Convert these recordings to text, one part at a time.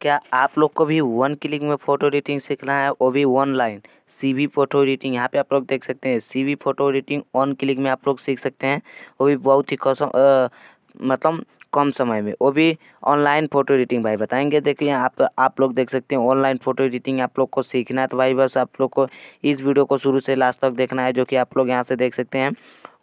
क्या आप लोग को भी वन क्लिक में फोटो एडिटिंग सीखना है वो भी ऑनलाइन सी वी फोटो एडिटिंग यहाँ पे आप लोग देख सकते हैं सी वी फोटो एडिटिंग ऑन क्लिक में आप लोग सीख सकते हैं वो भी बहुत ही कसम मतलब कम समय में वो भी ऑनलाइन फ़ोटो एडिटिंग भाई बताएंगे देखिए आप आप लोग देख सकते हैं ऑनलाइन फ़ोटो एडिटिंग आप लोग को सीखना है तो भाई बस आप लोग को इस वीडियो को शुरू से लास्ट तक देखना है जो कि आप लोग यहाँ से देख सकते हैं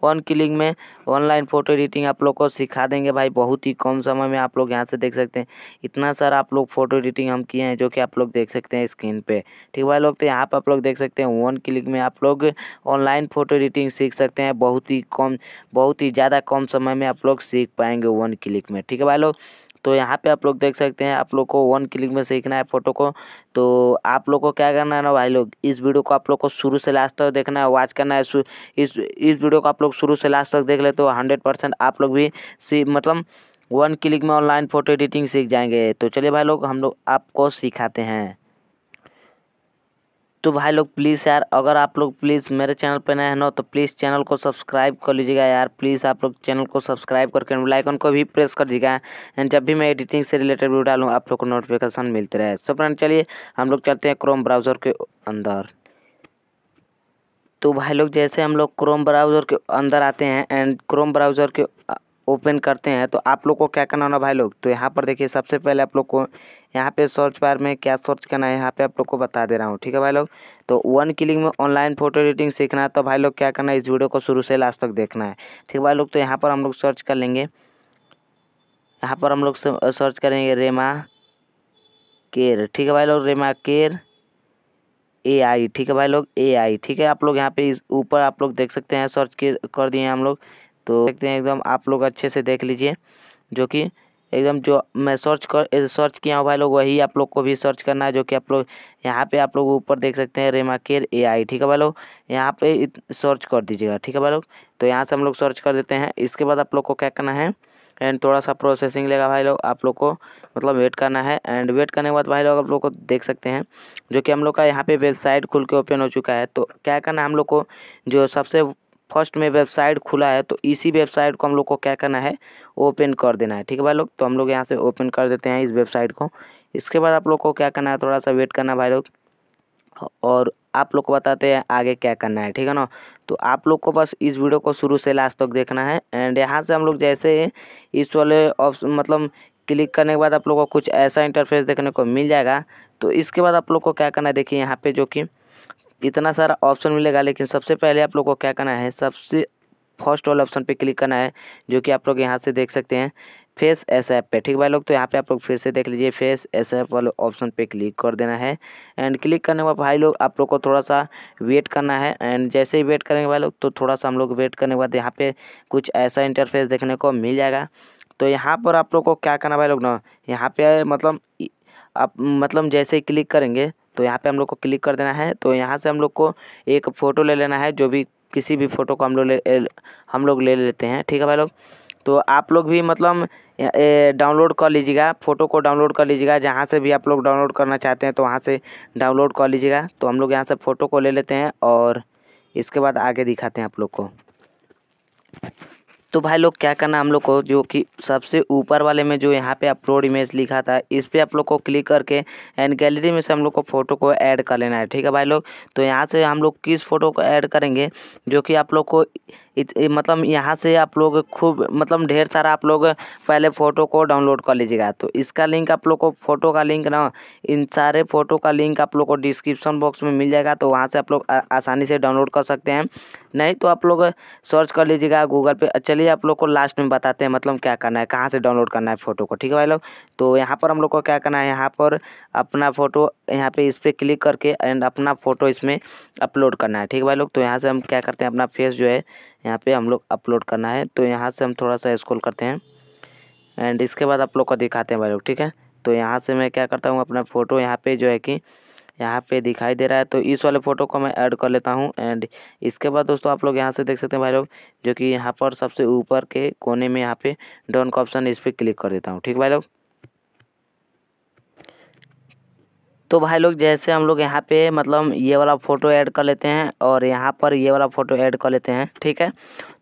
वन क्लिक में ऑनलाइन फ़ोटो एडिटिंग आप लोग को सिखा देंगे भाई बहुत ही कम समय में आप लोग यहाँ से देख सकते हैं इतना सारा आप लोग फ़ोटो एडिटिंग हम किए हैं जो कि आप लोग देख सकते हैं स्क्रीन पे ठीक भाई लोग तो यहाँ पर आप लोग देख सकते हैं वन क्लिक में आप लोग ऑनलाइन फ़ोटो एडिटिंग सीख सकते हैं बहुत ही कम बहुत ही ज़्यादा कम समय में आप लोग सीख पाएंगे वन क्लिक में ठीक है भाई लोग तो यहाँ पे आप लोग देख सकते हैं आप लोग को वन क्लिक में सीखना है फोटो को तो आप लोग को क्या करना है ना भाई लोग इस वीडियो को आप लोग को शुरू से लास्ट तक देखना है वॉच करना है इस इस वीडियो को आप लोग शुरू से लास्ट तक देख ले तो हंड्रेड परसेंट आप लोग भी सी मतलब वन क्लिक में ऑनलाइन फ़ोटो एडिटिंग सीख जाएंगे तो चलिए भाई लोग हम लोग आपको सिखाते हैं तो भाई लोग प्लीज़ यार अगर आप लोग प्लीज़ मेरे चैनल पर नए हैं ना तो प्लीज़ चैनल को सब्सक्राइब कर लीजिएगा यार प्लीज़ आप लोग चैनल को सब्सक्राइब करके लाइकन को भी प्रेस कर दीजिएगा एंड जब भी मैं एडिटिंग से रिलेटेड वीडियो डालूँ आप लोग को नोटिफिकेशन मिलते रहे सो फ्रेंड चलिए हम लोग चलते हैं क्रोम ब्राउज़र के अंदर तो भाई लोग जैसे हम लोग क्रोम ब्राउज़र के अंदर आते हैं एंड क्रोम ब्राउज़र के ओपन करते हैं तो आप लोग को क्या करना होना भाई लोग तो यहाँ पर देखिए सबसे पहले आप लोग को यहाँ पे सर्च बार में क्या सर्च करना है यहाँ पे आप लोग को बता दे रहा हूँ ठीक है भाई लोग तो वन क्लिक में ऑनलाइन फोटो एडिटिंग सीखना है तो भाई लोग क्या करना है इस वीडियो को शुरू से लास्ट तक देखना है ठीक है भाई लोग तो यहाँ पर हम लोग सर्च कर लेंगे यहाँ पर हम लोग सर्च करेंगे रेमा केर ठीक है भाई लोग रेमा केर ए आई ठीक है भाई लोग ए आई ठीक है आप लोग यहाँ पे इस ऊपर आप लोग देख सकते हैं सर्च कर दिए हम लोग तो देखते हैं एकदम आप लोग अच्छे से देख लीजिए जो कि एकदम जो मैं सर्च कर सर्च किया हूँ भाई लोग वही आप लोग को भी सर्च करना है जो कि आप लोग यहाँ पे आप लोग ऊपर देख सकते हैं रेमाकेर एआई ठीक है भाई लोग यहाँ पे सर्च कर दीजिएगा ठीक है भाई लोग तो यहाँ से हम लोग सर्च कर देते हैं इसके बाद आप लोग को क्या करना है एंड थोड़ा सा प्रोसेसिंग लेगा भाई लोग आप लोग को मतलब वेट करना है एंड वेट करने के बाद भाई लोग आप लोग को देख सकते हैं जो कि हम लोग का यहाँ पे वेबसाइट खुल के ओपन हो चुका है तो क्या करना है हम लोग को जो सबसे फर्स्ट में वेबसाइट खुला है तो इसी वेबसाइट को हम लोग को क्या करना है ओपन कर देना है ठीक है भाई लोग तो हम लोग यहाँ से ओपन कर देते हैं इस वेबसाइट को इसके बाद आप लोग को क्या करना है थोड़ा सा वेट करना भाई लोग और आप लोग को बताते हैं आगे क्या करना है ठीक है ना तो आप लोग को बस इस वीडियो को शुरू से लास्ट तक देखना है एंड यहाँ से हम लोग जैसे इस वाले ऑप्शन मतलब क्लिक करने के बाद आप लोग को कुछ ऐसा इंटरफेस देखने को मिल जाएगा तो इसके बाद आप लोग को क्या करना है देखिए यहाँ पे जो कि इतना सारा ऑप्शन मिलेगा लेकिन सबसे पहले आप लोग को क्या करना है सबसे फर्स्ट वाले ऑप्शन पे क्लिक करना है जो कि आप लोग यहाँ से देख सकते हैं फेस एस ऐप पर ठीक भाई लोग तो यहाँ पे आप लोग फिर से देख लीजिए फेस एस ऐप वाले ऑप्शन पे क्लिक कर देना है एंड क्लिक करने के बाद भाई लोग आप लोग को थोड़ा सा वेट करना है एंड जैसे ही वेट करेंगे भाई लोग तो थोड़ा सा हम लोग वेट करने के बाद यहाँ पे कुछ ऐसा इंटरफेस देखने को मिल जाएगा तो यहाँ पर आप लोग को क्या करना भाई लोग ना यहाँ पे मतलब आप मतलब जैसे ही क्लिक करेंगे तो यहाँ पे हम लोग को क्लिक कर देना है तो यहाँ से हम लोग को एक फ़ोटो ले लेना है जो भी किसी भी फ़ोटो को हम लोग ले हम लोग ले लेते हैं ठीक है भाई लोग तो आप लोग भी मतलब डाउनलोड कर लीजिएगा फ़ोटो को डाउनलोड कर लीजिएगा जहाँ से भी आप लोग डाउनलोड करना चाहते हैं तो वहाँ से डाउनलोड कर लीजिएगा तो हम लोग यहाँ से फ़ोटो को ले लेते हैं और इसके बाद आगे दिखाते हैं आप लोग को तो भाई लोग क्या करना हम लोग को जो कि सबसे ऊपर वाले में जो यहाँ पे अपलोड इमेज लिखा था इस पर आप लोग को क्लिक करके एंड गैलरी में से हम लोग को फ़ोटो को ऐड कर लेना है ठीक है भाई लोग तो यहाँ से हम लोग किस फ़ोटो को ऐड करेंगे जो कि आप लोग को मतलब यहाँ से आप लोग खूब मतलब ढेर सारा आप लोग पहले फ़ोटो को डाउनलोड कर लीजिएगा तो इसका लिंक आप लोग को फ़ोटो का लिंक ना इन सारे फ़ोटो का लिंक आप लोग को डिस्क्रिप्शन बॉक्स में मिल जाएगा तो वहाँ से आप लोग आसानी से डाउनलोड कर सकते हैं नहीं तो आप लोग सर्च कर लीजिएगा गूगल पे चलिए आप लोग को लास्ट में बताते हैं मतलब क्या करना है कहाँ से डाउनलोड करना है फ़ोटो को ठीक है भाई लोग तो यहाँ पर हम लोग को क्या करना है यहाँ पर अपना फ़ोटो यहाँ पे इस पर क्लिक करके एंड अपना फ़ोटो इसमें अपलोड करना है ठीक है भाई लोग तो यहाँ से हम क्या करते हैं अपना फेस जो है यहाँ पे हम लोग अपलोड करना है तो यहाँ से हम थोड़ा सा स्क्रॉल करते हैं एंड इसके बाद आप लोग को दिखाते हैं भाई लोग ठीक है तो यहाँ से मैं क्या करता हूँ अपना फ़ोटो यहाँ पे जो है कि यहाँ पे दिखाई दे रहा है तो इस वाले फ़ोटो को मैं ऐड कर लेता हूँ एंड इसके बाद दोस्तों आप लोग यहाँ से देख सकते हैं भाई लोग जो कि यहाँ पर सबसे ऊपर के कोने में यहाँ पे डन का ऑप्शन इस पर क्लिक कर देता हूँ ठीक भाई लोग तो भाई लोग जैसे हम लोग यहाँ पे मतलब ये वाला फ़ोटो ऐड कर लेते हैं और यहाँ पर ये वाला फ़ोटो ऐड कर लेते हैं ठीक है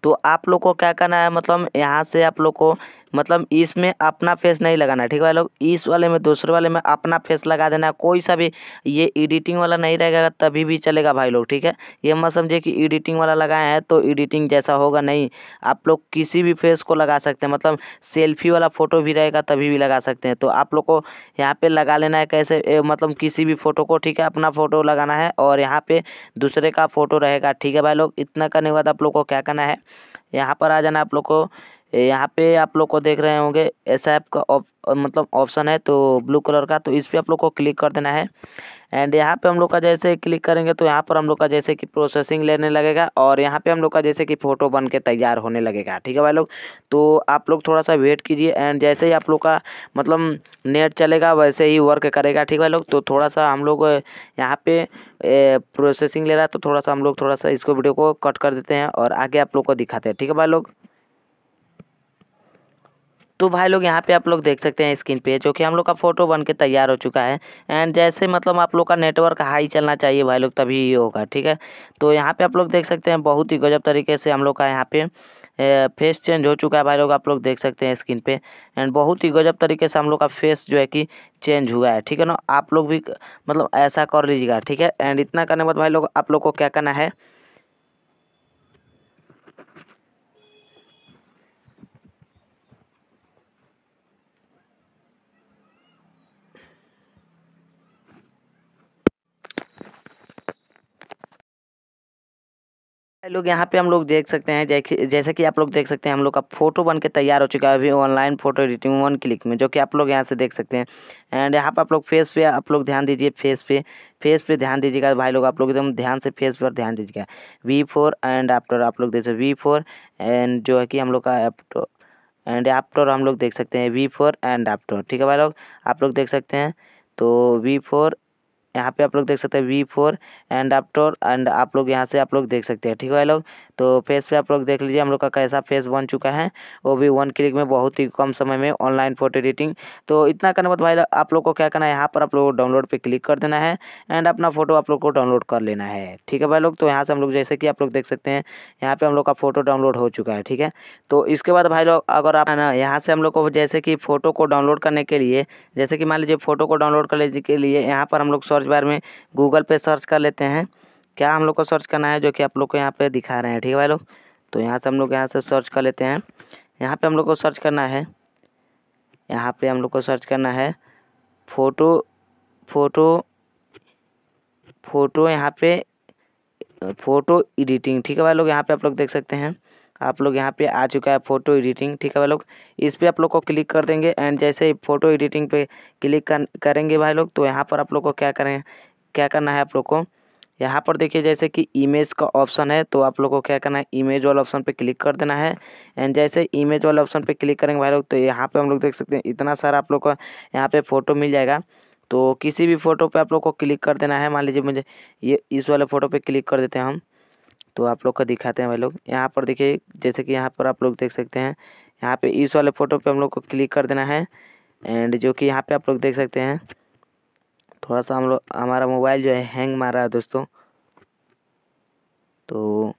तो आप लोग को क्या करना है मतलब यहाँ से आप लोग को मतलब इसमें अपना फेस नहीं लगाना ठीक है भाई लोग इस वाले में दूसरे वाले में अपना फेस लगा देना कोई सा भी ये एडिटिंग वाला नहीं रहेगा तभी भी चलेगा भाई लोग ठीक है ये मत समझिए कि एडिटिंग वाला लगाए हैं तो एडिटिंग जैसा होगा नहीं आप लोग किसी भी फेस को लगा सकते हैं मतलब सेल्फी वाला फ़ोटो भी रहेगा तभी भी लगा सकते हैं तो आप लोग को यहाँ पर लगा लेना है कैसे ए, मतलब किसी भी फ़ोटो को ठीक है अपना फ़ोटो लगाना है और यहाँ पर दूसरे का फ़ोटो रहेगा ठीक है भाई लोग इतना करने के बाद आप लोग को क्या करना है यहाँ पर आ जाना आप लोग को यहाँ पे आप लोग को देख रहे होंगे एस ऐप का उप, मतलब ऑप्शन है तो ब्लू कलर का तो इस पर आप लोग को क्लिक कर देना है एंड यहाँ पे हम लोग का जैसे क्लिक करेंगे तो यहाँ पर हम लोग का जैसे कि प्रोसेसिंग लेने लगेगा और यहाँ पे हम लोग का जैसे कि फ़ोटो बन के तैयार होने लगेगा ठीक है भाई लोग तो आप लोग थोड़ा सा वेट कीजिए एंड जैसे ही आप लोग का मतलब नेट चलेगा वैसे ही वर्क करेगा ठीक है भाई लोग तो थोड़ा सा हम लोग यहाँ पे प्रोसेसिंग ले रहा है तो थोड़ा सा हम लोग थोड़ा सा इसको वीडियो को कट कर देते हैं और आगे आप लोग को दिखाते हैं ठीक है भाई लोग तो भाई लोग यहाँ पे आप लोग देख सकते हैं स्क्रीन पे जो कि हम लोग का फ़ोटो बन के तैयार हो चुका है एंड जैसे मतलब आप लोग का नेटवर्क हाई चलना चाहिए भाई लोग तभी ये होगा ठीक है तो यहाँ पे आप लोग देख सकते हैं बहुत ही गजब तरीके से हम लोग का यहाँ पे फेस चेंज हो चुका है भाई लोग आप लोग देख सकते हैं स्क्रीन पे एंड बहुत ही गजब तरीके से हम लोग का फेस जो है कि चेंज हुआ है ठीक है ना आप लोग भी मतलब ऐसा कर लीजिएगा ठीक है एंड इतना करने के बाद भाई लोग आप लोग को क्या करना है लोग यहाँ पे हम लोग देख सकते हैं जैसे कि आप लोग देख सकते हैं हम लोग का फोटो बन के तैयार हो चुका है अभी online photo editing one click में जो कि आप लोग यहाँ से देख सकते हैं एंड यहाँ पे आप लोग फेस पे आप लोग ध्यान दीजिए फेस पे फेस पे ध्यान दीजिएगा भाई लोग आप लोग एकदम ध्यान से फेस पर ध्यान दीजिएगा वी फोर एंड आफ्टर आप लोग देख सकते वी फोर एंड जो है कि हम लोग का एप्टो एंड आफ्टर हम लोग देख सकते हैं वी फोर एंड आफ्टर ठीक है भाई लोग आप लोग देख सकते हैं तो वी फोर यहाँ पे आप लोग देख सकते हैं before and after and आप लोग यहाँ से आप लोग देख सकते हैं ठीक है भाई लोग तो फेस पे आप लोग देख लीजिए हम लोग का कैसा फेस बन चुका है वो भी वन क्लिक में बहुत ही कम समय में ऑनलाइन फोटो एडिटिंग तो इतना करने बाद भाई आप लोग को क्या करना है यहाँ पर आप लोग डाउनलोड पर क्लिक कर देना है एंड अपना फोटो आप लोग को डाउनलोड कर लेना है ठीक है भाई लोग तो यहाँ से हम लोग जैसे कि आप लोग देख सकते हैं यहाँ पर हम लोग का फोटो डाउनलोड हो चुका है ठीक है तो इसके बाद भाई लोग अगर आप यहाँ से हम लोग को जैसे कि फ़ोटो को डाउनलोड करने के लिए जैसे कि मान लीजिए फ़ोटो को डाउनलोड करने के लिए यहाँ पर हम लोग सर्च सर्च बार में गूगल पे सर्च कर लेते हैं क्या हम लोग को सर्च करना है जो कि आप लोग को यहाँ पे दिखा रहे हैं ठीक है भाई लोग तो यहाँ से हम लोग यहाँ से सर्च कर लेते हैं यहाँ पे हम लोग को सर्च करना है यहाँ पे हम लोग को सर्च करना है फ़ोटो फ़ोटो फ़ोटो यहाँ पे फ़ोटो एडिटिंग ठीक है भाई लोग यहाँ पे आप लोग देख सकते हैं आप लोग यहाँ पे आ चुका है फोटो एडिटिंग ठीक है भाई लोग इस पर आप लोग को क्लिक कर देंगे एंड जैसे ही फोटो एडिटिंग पे क्लिक कर, करेंगे भाई लोग तो यहाँ पर आप लोग को क्या करें क्या करना है आप लोग को यहाँ पर देखिए जैसे कि इमेज का ऑप्शन है तो आप लोग को क्या करना है इमेज वाला ऑप्शन पे क्लिक कर देना है एंड जैसे इमेज वाला ऑप्शन पे क्लिक करेंगे भाई लोग तो यहाँ पे हम लोग देख सकते हैं इतना सारा आप लोग को यहाँ पे फ़ोटो मिल जाएगा तो किसी भी फ़ोटो पे आप लोग को क्लिक कर देना है मान लीजिए मुझे ये इस वाले फ़ोटो पे क्लिक कर देते हैं हम तो आप लोग का दिखाते हैं भाई लोग यहाँ पर देखिए जैसे कि यहाँ पर आप लोग देख सकते हैं यहाँ पे इस वाले फ़ोटो पे हम लोग को क्लिक कर देना है एंड जो कि यहाँ पे आप लोग देख सकते हैं थोड़ा सा हम लोग हमारा मोबाइल जो है हैंग मार रहा है दोस्तों तो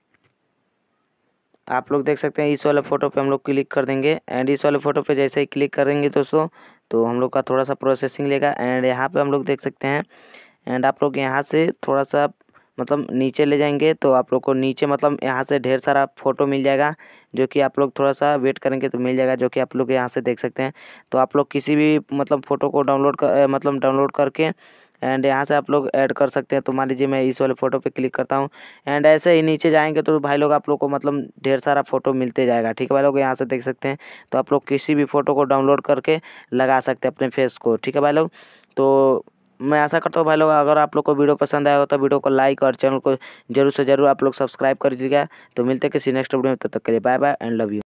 आप लोग देख सकते हैं इस वाले फ़ोटो पे हम लोग क्लिक कर देंगे एंड इस वाले फ़ोटो पे जैसे ही क्लिक करेंगे दोस्तों तो हम लोग का थोड़ा सा प्रोसेसिंग लेगा एंड यहाँ पे हम लोग देख सकते हैं एंड आप लोग यहाँ से थोड़ा सा मतलब नीचे ले जाएंगे तो आप लोग को नीचे मतलब यहाँ से ढेर सारा फ़ोटो मिल जाएगा जो कि आप लोग थोड़ा सा वेट करेंगे तो मिल जाएगा जो कि आप लोग यहाँ से देख सकते हैं तो आप लोग किसी भी मतलब फ़ोटो को डाउनलोड कर मतलब डाउनलोड करके एंड यहाँ से आप लोग ऐड कर सकते हैं तो मान लीजिए मैं इस वाले फ़ोटो पे क्लिक करता हूँ एंड ऐसे ही नीचे जाएंगे तो भाई लोग आप लोग को मतलब ढेर सारा फ़ोटो मिलते जाएगा ठीक है भाई लोग यहाँ से देख सकते हैं तो आप लोग किसी भी फ़ोटो को डाउनलोड करके लगा सकते हैं अपने फेस को ठीक है भाई लोग तो मैं आशा करता हूँ भाई लोग अगर आप लोग को वीडियो पसंद आया हो तो वीडियो को लाइक और चैनल को जरूर से जरूर आप लोग सब्सक्राइब कर दीजिएगा तो मिलते हैं किसी नेक्स्ट वीडियो में तब तक के लिए bye bye and love you